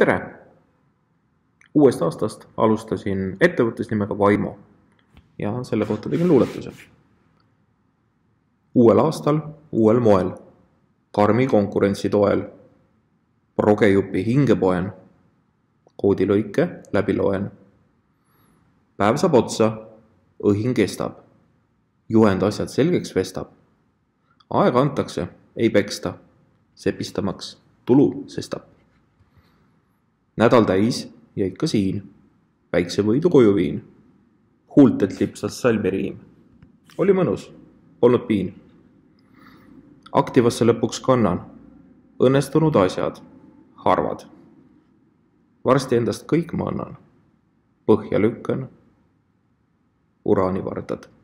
tere! uuest aastast alustasin ettevõttes nimega Vaimo ja selle kohta tegin luuletuse. uuel aastal uuel moel, karmi konkurentsi toel, progejupi hinge poen, koodilõike läbi loen. päev saab otsa, õhin kestab, juhend asjad selgeks vestab. aega antakse, ei peksta, sepistamaks tulu sestab nädal täis jäid ka siin. väikse võidu koju viin. huultelt lipsas salmiriim. oli mõnus, polnud piin. aktivasse lõpuks kannan. õnnestunud asjad, harvad. varsti endast kõik ma annan. põhja lükkan. uraani vardad